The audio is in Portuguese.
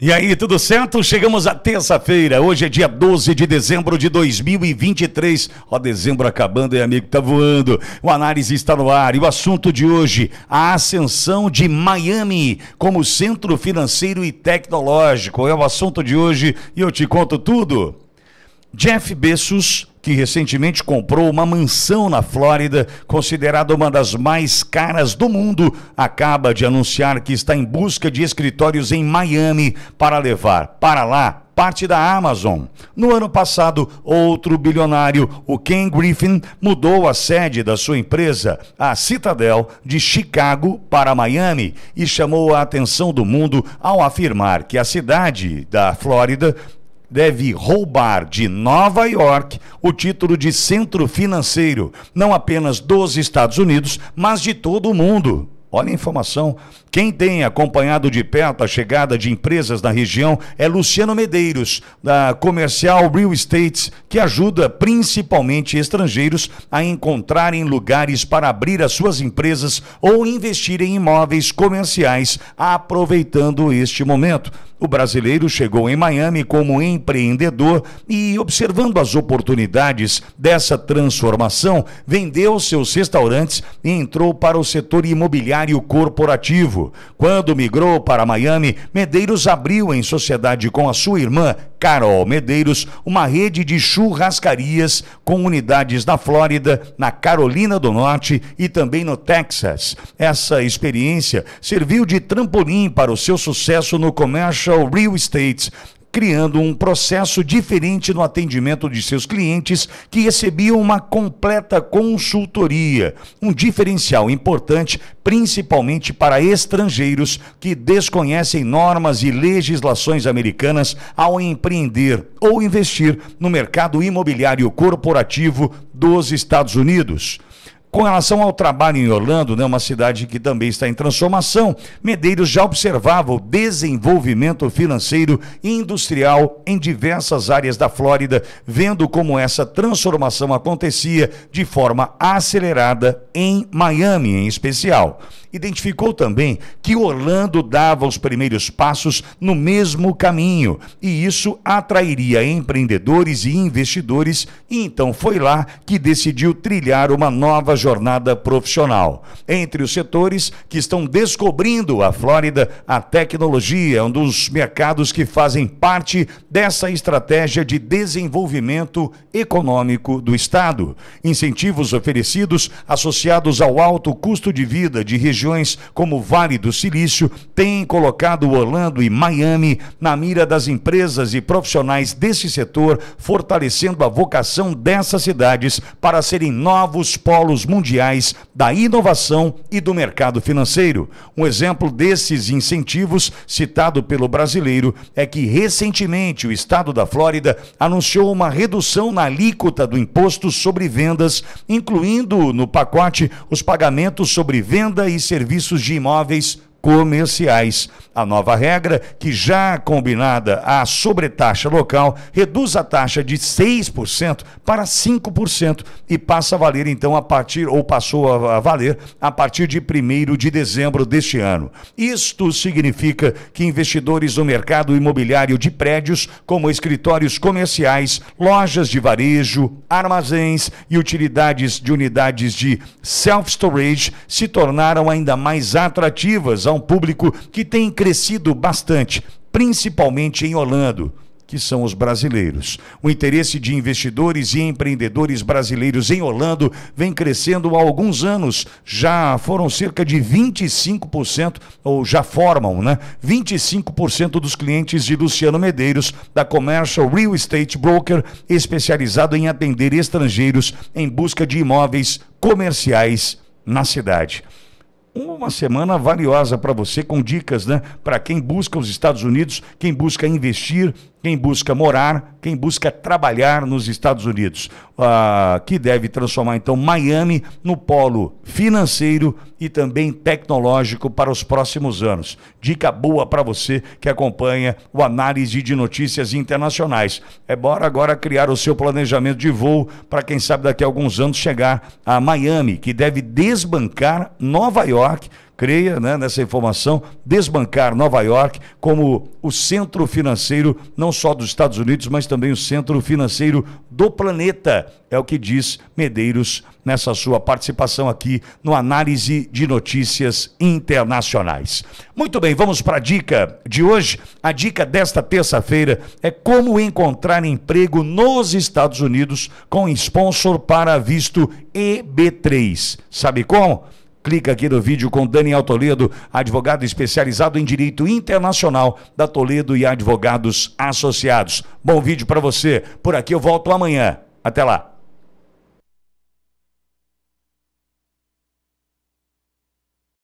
E aí, tudo certo? Chegamos à terça-feira. Hoje é dia 12 de dezembro de 2023. Ó, dezembro acabando, e amigo, tá voando. O análise está no ar. E o assunto de hoje, a ascensão de Miami como centro financeiro e tecnológico. É o assunto de hoje e eu te conto tudo. Jeff Bezos, que recentemente comprou uma mansão na Flórida, considerada uma das mais caras do mundo, acaba de anunciar que está em busca de escritórios em Miami para levar para lá parte da Amazon. No ano passado, outro bilionário, o Ken Griffin, mudou a sede da sua empresa, a Citadel, de Chicago para Miami e chamou a atenção do mundo ao afirmar que a cidade da Flórida deve roubar de Nova York o título de centro financeiro, não apenas dos Estados Unidos, mas de todo o mundo. Olha a informação quem tem acompanhado de perto a chegada de empresas na região é Luciano Medeiros, da Comercial Real Estates, que ajuda principalmente estrangeiros a encontrarem lugares para abrir as suas empresas ou investir em imóveis comerciais, aproveitando este momento. O brasileiro chegou em Miami como empreendedor e, observando as oportunidades dessa transformação, vendeu seus restaurantes e entrou para o setor imobiliário corporativo. Quando migrou para Miami, Medeiros abriu em sociedade com a sua irmã, Carol Medeiros, uma rede de churrascarias com unidades na Flórida, na Carolina do Norte e também no Texas. Essa experiência serviu de trampolim para o seu sucesso no commercial real estate, criando um processo diferente no atendimento de seus clientes que recebiam uma completa consultoria, um diferencial importante principalmente para estrangeiros que desconhecem normas e legislações americanas ao empreender ou investir no mercado imobiliário corporativo dos Estados Unidos. Com relação ao trabalho em Orlando, né, uma cidade que também está em transformação, Medeiros já observava o desenvolvimento financeiro e industrial em diversas áreas da Flórida, vendo como essa transformação acontecia de forma acelerada em Miami, em especial. Identificou também que Orlando dava os primeiros passos no mesmo caminho e isso atrairia empreendedores e investidores, e então foi lá que decidiu trilhar uma nova jornada profissional. Entre os setores que estão descobrindo a Flórida, a tecnologia é um dos mercados que fazem parte dessa estratégia de desenvolvimento econômico do Estado. Incentivos oferecidos associados ao alto custo de vida de regiões regiões como o Vale do Silício têm colocado Orlando e Miami na mira das empresas e profissionais desse setor, fortalecendo a vocação dessas cidades para serem novos polos mundiais da inovação e do mercado financeiro. Um exemplo desses incentivos citado pelo brasileiro é que recentemente o estado da Flórida anunciou uma redução na alíquota do imposto sobre vendas, incluindo no pacote os pagamentos sobre venda e serviços serviços de imóveis comerciais. A nova regra, que já combinada à sobretaxa local, reduz a taxa de 6% para 5% e passa a valer então a partir, ou passou a valer, a partir de 1 de dezembro deste ano. Isto significa que investidores no mercado imobiliário de prédios, como escritórios comerciais, lojas de varejo, armazéns e utilidades de unidades de self-storage, se tornaram ainda mais atrativas ao um público que tem crescido bastante, principalmente em Holanda, que são os brasileiros. O interesse de investidores e empreendedores brasileiros em Holanda vem crescendo há alguns anos. Já foram cerca de 25%, ou já formam, né? 25% dos clientes de Luciano Medeiros, da Commercial Real Estate Broker, especializado em atender estrangeiros em busca de imóveis comerciais na cidade uma semana valiosa para você com dicas, né? Para quem busca os Estados Unidos, quem busca investir, quem busca morar, quem busca trabalhar nos Estados Unidos, uh, que deve transformar então Miami no polo financeiro e também tecnológico para os próximos anos. Dica boa para você que acompanha o análise de notícias internacionais. É bora agora criar o seu planejamento de voo para quem sabe daqui a alguns anos chegar a Miami, que deve desbancar Nova York creia né, nessa informação, desbancar Nova York como o centro financeiro, não só dos Estados Unidos, mas também o centro financeiro do planeta. É o que diz Medeiros nessa sua participação aqui no Análise de Notícias Internacionais. Muito bem, vamos para a dica de hoje. A dica desta terça-feira é como encontrar emprego nos Estados Unidos com sponsor para visto EB3. Sabe como? clica aqui no vídeo com Daniel Toledo, advogado especializado em direito internacional da Toledo e Advogados Associados. Bom vídeo para você. Por aqui eu volto amanhã. Até lá.